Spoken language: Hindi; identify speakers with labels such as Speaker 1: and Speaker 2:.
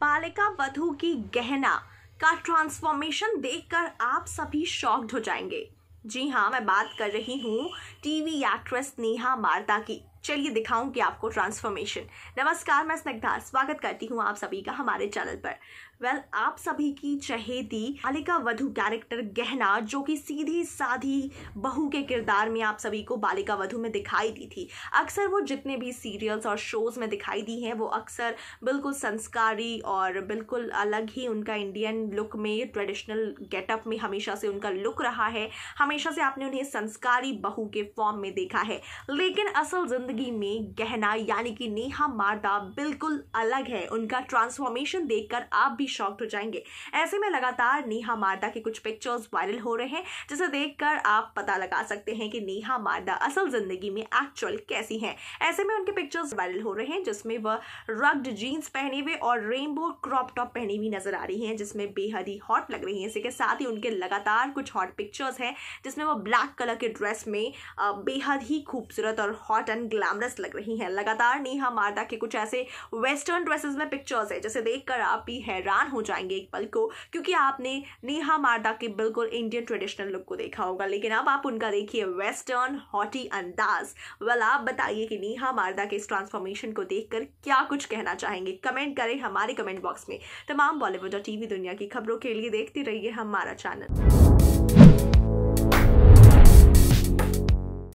Speaker 1: बालिका वधु की गहना का ट्रांसफॉर्मेशन देखकर आप सभी शॉक्ड हो जाएंगे जी हाँ मैं बात कर रही हूँ टीवी एक्ट्रेस नेहा मारदा की चलिए दिखाऊंगी आपको ट्रांसफॉर्मेशन नमस्कार मैं स्नग्धा स्वागत करती हूँ आप सभी का हमारे चैनल पर वेल well, आप सभी की चहेती बालिका वधु कैरेक्टर गहना जो कि सीधी साधी बहू के किरदार में आप सभी को बालिका वधु में दिखाई दी थी अक्सर वो जितने भी सीरियल्स और शोज में दिखाई दी हैं वो अक्सर बिल्कुल संस्कारी और बिल्कुल अलग ही उनका इंडियन लुक में ट्रेडिशनल गेटअप में हमेशा से उनका लुक रहा है हमेशा से आपने उन्हें संस्कारी बहू के फॉर्म में देखा है लेकिन असल जिंदगी में गहना यानी कि नेहा मारदा बिल्कुल अलग है उनका ट्रांसफॉर्मेशन देखकर आप भी शॉक्ड हो जाएंगे ऐसे में लगातार नेहा मारदा के कुछ पिक्चर्स वायरल हो रहे हैं जिसे देखकर आप पता लगा सकते हैं कि नेहा मारदा असल जिंदगी में एक्चुअल कैसी हैं ऐसे में उनके पिक्चर्स वायरल हो रहे हैं जिसमें वह रग्ड जीन्स पहने हुए और रेनबो क्रॉप टॉप पहनी हुई नजर आ रही है जिसमें बेहद ही हॉट लग रही है इसी के साथ ही उनके लगातार कुछ हॉट पिक्चर्स हैं जिसमें वो ब्लैक कलर के ड्रेस में बेहद ही खूबसूरत और हॉट एंड ग्लैमरस लग रही हैं लगातार नेहा मारदा के कुछ ऐसे वेस्टर्न ड्रेसेस में पिक्चर्स है जैसे देखकर आप भी हैरान हो जाएंगे एक पल को क्योंकि आपने नेहा मारदा के बिल्कुल इंडियन ट्रेडिशनल लुक को देखा होगा लेकिन अब आप उनका देखिए वेस्टर्न हॉटी अंदाज वाल आप बताइए कि नेहा मारदा के इस ट्रांसफॉर्मेशन को देख क्या कुछ कहना चाहेंगे कमेंट करें हमारे कमेंट बॉक्स में तमाम बॉलीवुड और टीवी दुनिया की खबरों के लिए देखते रहिए हमारा चैनल